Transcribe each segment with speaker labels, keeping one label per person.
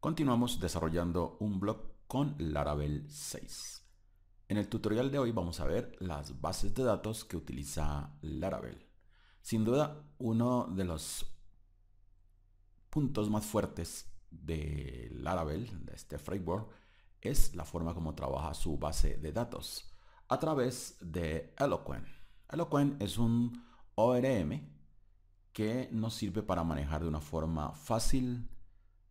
Speaker 1: Continuamos desarrollando un blog con Laravel 6. En el tutorial de hoy vamos a ver las bases de datos que utiliza Laravel. Sin duda, uno de los puntos más fuertes de Laravel, de este framework, es la forma como trabaja su base de datos a través de Eloquent. Eloquent es un ORM que nos sirve para manejar de una forma fácil,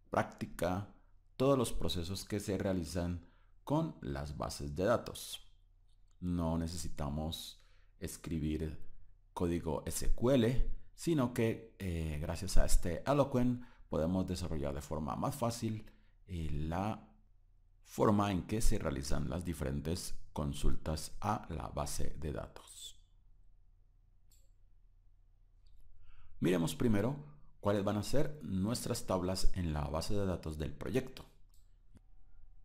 Speaker 1: práctica todos los procesos que se realizan con las bases de datos. No necesitamos escribir código SQL, sino que eh, gracias a este Eloquent podemos desarrollar de forma más fácil eh, la forma en que se realizan las diferentes consultas a la base de datos. Miremos primero cuáles van a ser nuestras tablas en la base de datos del proyecto.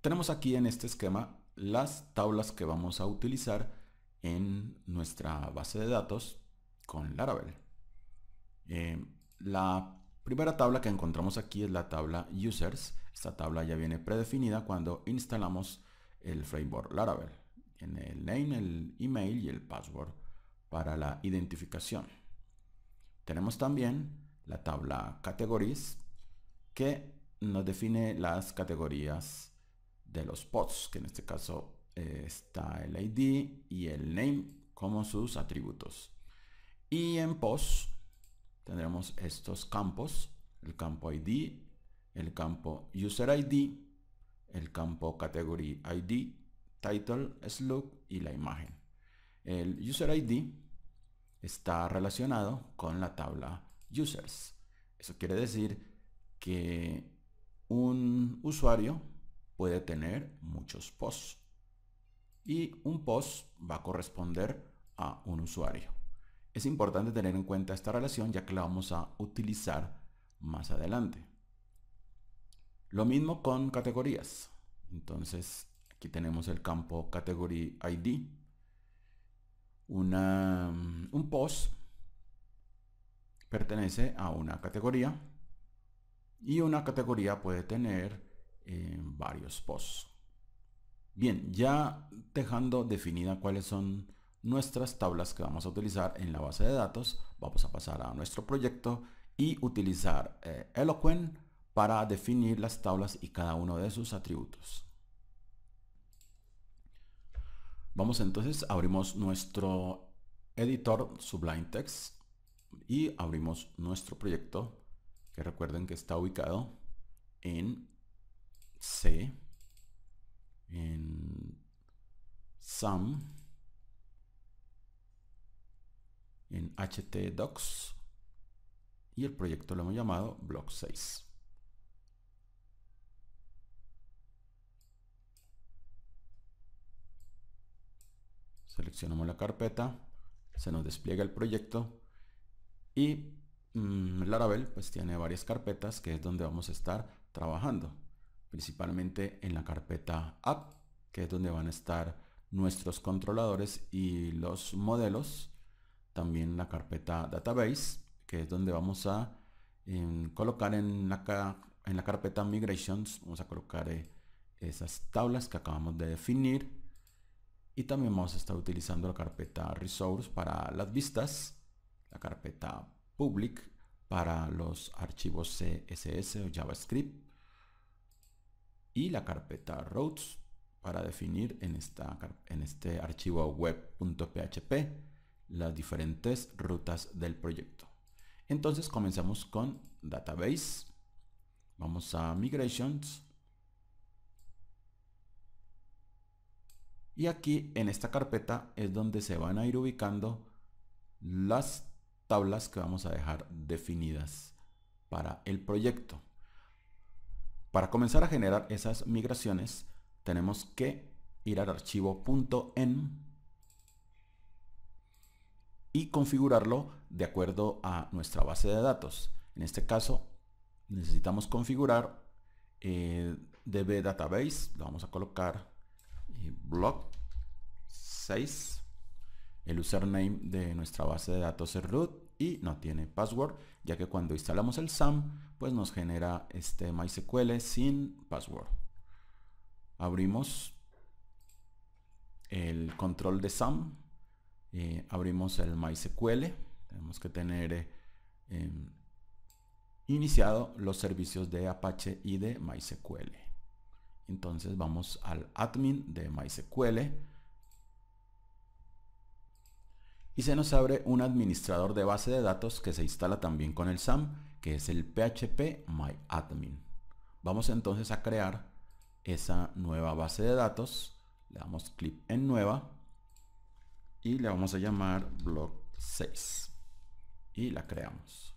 Speaker 1: Tenemos aquí en este esquema las tablas que vamos a utilizar en nuestra base de datos con Laravel. Eh, la primera tabla que encontramos aquí es la tabla Users. Esta tabla ya viene predefinida cuando instalamos el framework Laravel. En el name, el email y el password para la identificación. Tenemos también la tabla categories que nos define las categorías de los pods, que en este caso eh, está el ID y el name como sus atributos. Y en pods tendremos estos campos, el campo ID, el campo user ID, el campo category ID, title, slug y la imagen. El user ID está relacionado con la tabla users. Eso quiere decir que un usuario puede tener muchos posts y un post va a corresponder a un usuario. Es importante tener en cuenta esta relación ya que la vamos a utilizar más adelante. Lo mismo con categorías. Entonces aquí tenemos el campo category ID. Mm, un post pertenece a una categoría y una categoría puede tener eh, varios posts. Bien, ya dejando definida cuáles son nuestras tablas que vamos a utilizar en la base de datos, vamos a pasar a nuestro proyecto y utilizar eh, Eloquent para definir las tablas y cada uno de sus atributos. Vamos entonces, abrimos nuestro editor Sublime Text y abrimos nuestro proyecto que recuerden que está ubicado en C, en SAM, en htdocs y el proyecto lo hemos llamado block 6. Seleccionamos la carpeta, se nos despliega el proyecto y mm, Laravel pues tiene varias carpetas que es donde vamos a estar trabajando. Principalmente en la carpeta app, que es donde van a estar nuestros controladores y los modelos. También la carpeta database, que es donde vamos a em, colocar en la, en la carpeta migrations. Vamos a colocar eh, esas tablas que acabamos de definir. Y también vamos a estar utilizando la carpeta resource para las vistas la carpeta public para los archivos CSS o JavaScript y la carpeta routes para definir en, esta, en este archivo web.php las diferentes rutas del proyecto. Entonces comenzamos con database. Vamos a migrations. Y aquí en esta carpeta es donde se van a ir ubicando las tablas que vamos a dejar definidas para el proyecto. Para comenzar a generar esas migraciones, tenemos que ir al archivo .en y configurarlo de acuerdo a nuestra base de datos. En este caso, necesitamos configurar eh, DB Database. lo vamos a colocar eh, block 6 el username de nuestra base de datos es root y no tiene password, ya que cuando instalamos el SAM, pues nos genera este MySQL sin password. Abrimos el control de SAM, eh, abrimos el MySQL, tenemos que tener eh, em, iniciado los servicios de Apache y de MySQL. Entonces vamos al admin de MySQL y se nos abre un administrador de base de datos que se instala también con el SAM, que es el PHP MyAdmin. Vamos entonces a crear esa nueva base de datos. Le damos clic en nueva y le vamos a llamar blog 6 y la creamos.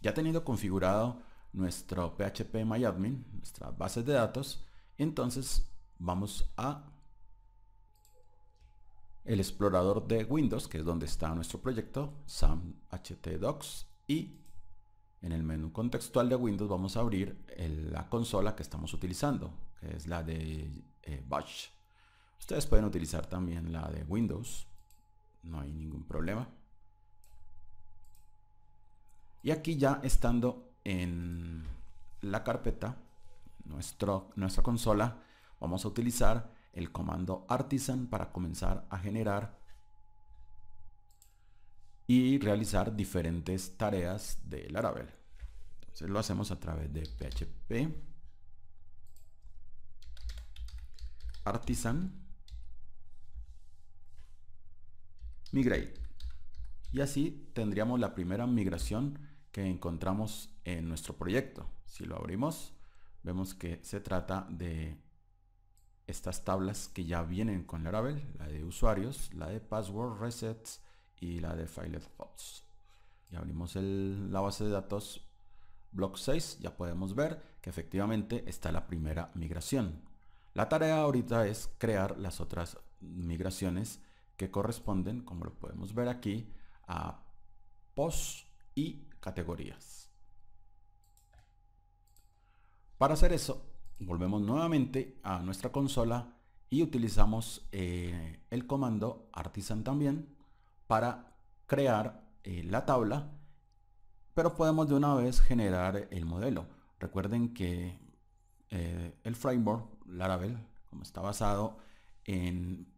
Speaker 1: Ya teniendo configurado nuestro PHP MyAdmin, nuestra base de datos, entonces vamos a el explorador de Windows, que es donde está nuestro proyecto, SAM Docs. y en el menú contextual de Windows vamos a abrir la consola que estamos utilizando, que es la de eh, Ustedes pueden utilizar también la de Windows, no hay ningún problema. Y aquí ya estando en la carpeta, nuestra consola, vamos a utilizar el comando artisan para comenzar a generar y realizar diferentes tareas de Laravel. Entonces lo hacemos a través de php artisan migrate y así tendríamos la primera migración que encontramos en nuestro proyecto. Si lo abrimos, vemos que se trata de estas tablas que ya vienen con Laravel, la de usuarios, la de password resets y la de file hosts. Y abrimos la base de datos block 6, ya podemos ver que efectivamente está la primera migración. La tarea ahorita es crear las otras migraciones que corresponden, como lo podemos ver aquí, a posts y categorías. Para hacer eso, volvemos nuevamente a nuestra consola y utilizamos eh, el comando artisan también para crear eh, la tabla pero podemos de una vez generar el modelo recuerden que eh, el framework laravel como está basado en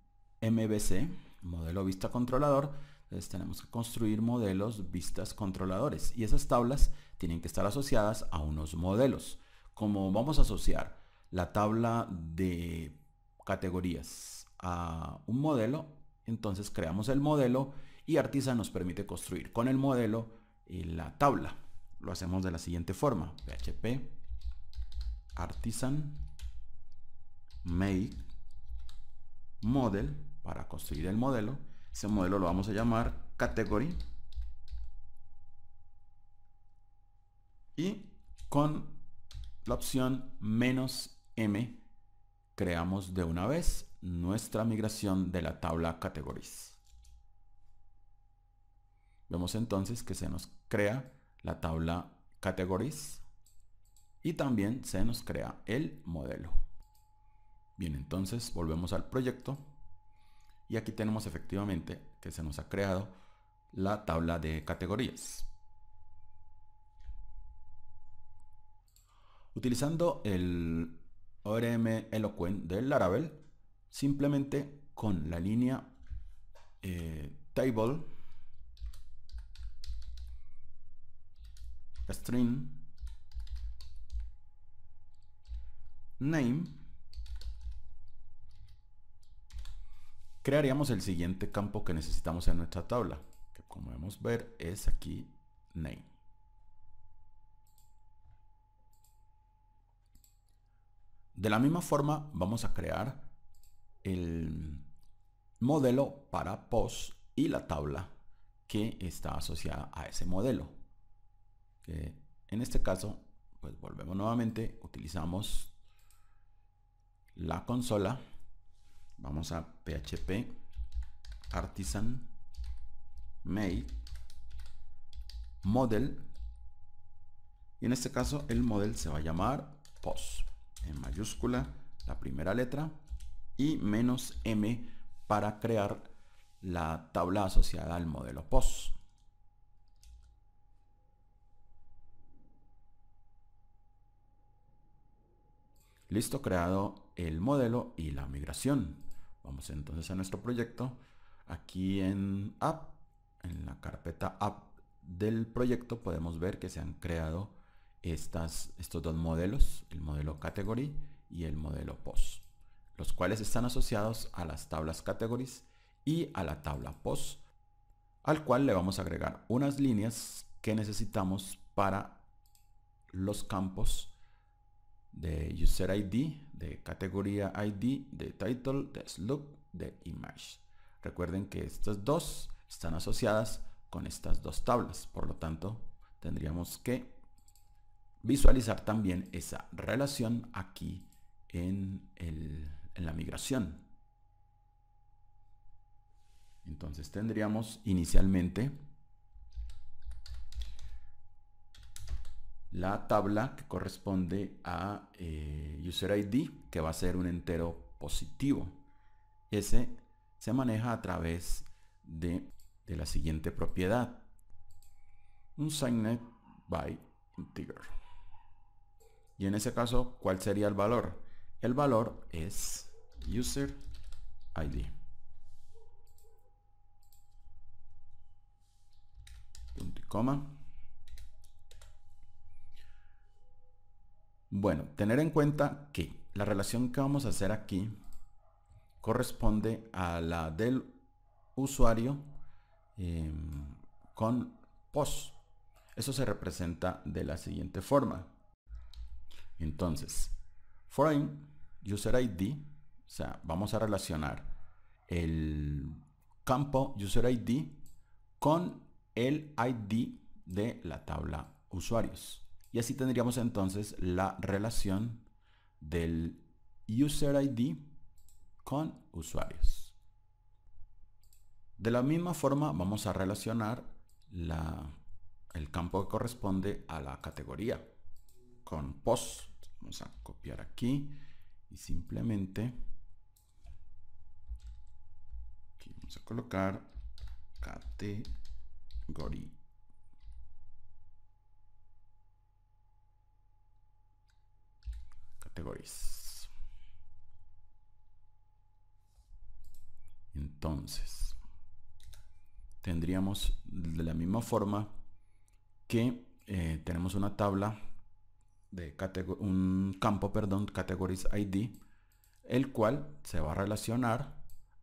Speaker 1: MVC, modelo vista controlador entonces tenemos que construir modelos vistas controladores y esas tablas tienen que estar asociadas a unos modelos como vamos a asociar la tabla de categorías a un modelo, entonces creamos el modelo y Artisan nos permite construir con el modelo eh, la tabla. Lo hacemos de la siguiente forma. PHP artisan make model para construir el modelo. Ese modelo lo vamos a llamar category. Y con la opción menos M, creamos de una vez nuestra migración de la tabla categories. Vemos entonces que se nos crea la tabla categories y también se nos crea el modelo. Bien, entonces volvemos al proyecto y aquí tenemos efectivamente que se nos ha creado la tabla de categorías. Utilizando el ORM Eloquent del Laravel, simplemente con la línea eh, table string name crearíamos el siguiente campo que necesitamos en nuestra tabla que como vemos ver es aquí name De la misma forma, vamos a crear el modelo para post y la tabla que está asociada a ese modelo. en este caso, pues volvemos nuevamente, utilizamos la consola. Vamos a php artisan make model y en este caso el modelo se va a llamar post en mayúscula la primera letra y menos m para crear la tabla asociada al modelo POS. Listo, creado el modelo y la migración. Vamos entonces a nuestro proyecto. Aquí en App, en la carpeta App del proyecto, podemos ver que se han creado estos dos modelos, el modelo category y el modelo post, los cuales están asociados a las tablas categories y a la tabla post, al cual le vamos a agregar unas líneas que necesitamos para los campos de user ID, de categoría ID, de title, de Slug, de image. Recuerden que estas dos están asociadas con estas dos tablas, por lo tanto tendríamos que visualizar también esa relación aquí en, la migración. Entonces tendríamos inicialmente la tabla que corresponde a eh, user ID, que va a ser un entero positivo. Ese se maneja a través de, de la siguiente propiedad. Un signet by integer. Y en ese caso, ¿cuál sería el valor? El valor es user ID. Punto y coma. Bueno, tener en cuenta que la relación que vamos a hacer aquí corresponde a la del usuario em, con post. Eso se representa de la siguiente forma. Entonces, foreign user ID, o sea, vamos a relacionar el campo user ID con el ID de la tabla usuarios. Y así tendríamos entonces la relación del user ID con usuarios. De la misma forma vamos a relacionar el campo que corresponde a la categoría con post. Vamos a copiar aquí y simplemente aquí vamos a colocar categoría. Categories. Entonces, tendríamos de la misma forma que eh, tenemos una tabla de un campo, perdón, categories ID, el cual se va a relacionar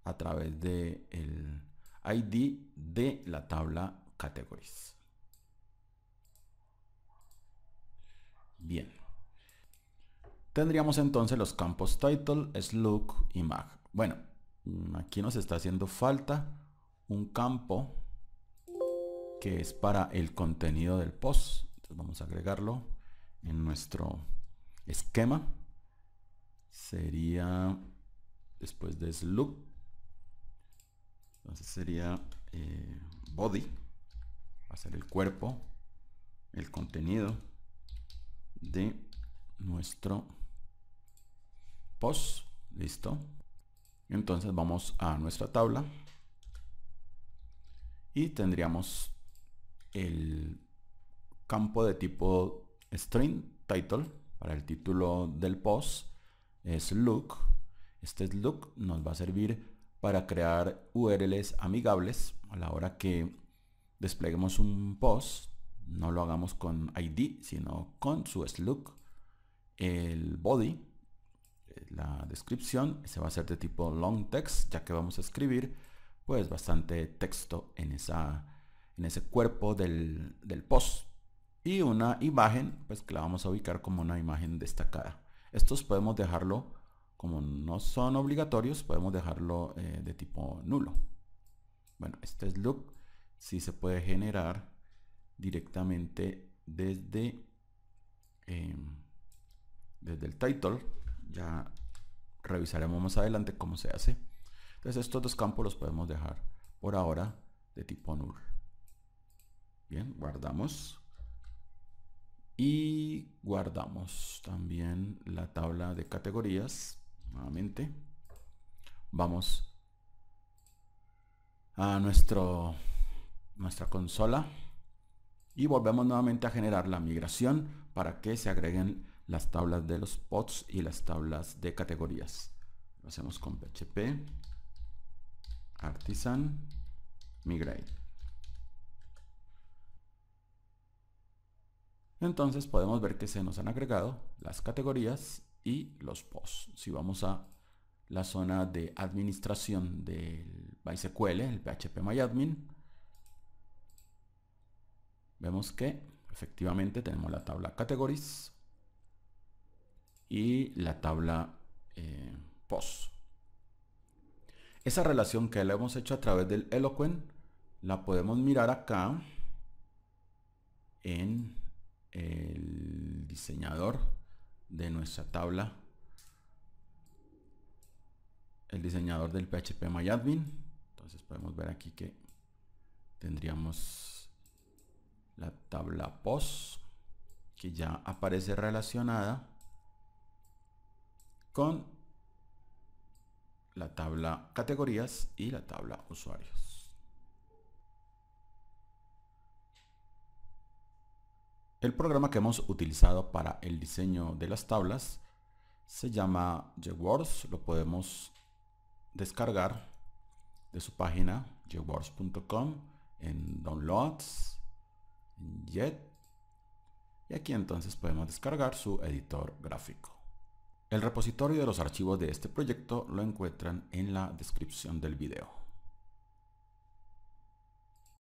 Speaker 1: a través de el ID de la tabla categories. Bien. Tendríamos entonces los campos title, slug y mag. Bueno, mm, aquí nos está haciendo falta un campo que es para el contenido del post. Entonces vamos a agregarlo en nuestro esquema sería después de slug entonces sería eh, body va a ser el cuerpo el contenido de nuestro post listo entonces vamos a nuestra tabla y tendríamos el campo de tipo string title para el título del post es look. Este look nos va a servir para crear URLs amigables a la hora que despleguemos un post. No lo hagamos con ID, sino con su look. El body, eh, la descripción, se va a hacer de tipo long text, ya que vamos a escribir pues bastante texto en, esa, en ese cuerpo del, del post y una imagen pues que la vamos a ubicar como una imagen destacada estos podemos dejarlo como no son obligatorios podemos dejarlo eh, de tipo nulo bueno este es look si sí se puede generar directamente desde em, desde el title ya revisaremos más adelante cómo se hace entonces estos dos campos los podemos dejar por ahora de tipo nulo. bien guardamos y guardamos también la tabla de categorías nuevamente vamos a nuestro nuestra consola y volvemos nuevamente a generar la migración para que se agreguen las tablas de los pods y las tablas de categorías lo hacemos con php artisan migrate Entonces podemos ver que se nos han agregado las categorías y los posts. Si vamos a la zona de administración del MySQL, el PHP MyAdmin, vemos que efectivamente tenemos la tabla categories y la tabla eh, post. Esa relación que le hemos hecho a través del Eloquent la podemos mirar acá en el diseñador de nuestra tabla el diseñador del PHP MyAdmin entonces podemos ver aquí que tendríamos la tabla post que ya aparece relacionada con la tabla categorías y la tabla usuarios El programa que hemos utilizado para el diseño de las tablas se llama JWords, lo podemos descargar de su página jwords.com en Downloads, Jet, y aquí entonces podemos descargar su editor gráfico. El repositorio de los archivos de este proyecto lo encuentran en la descripción del video.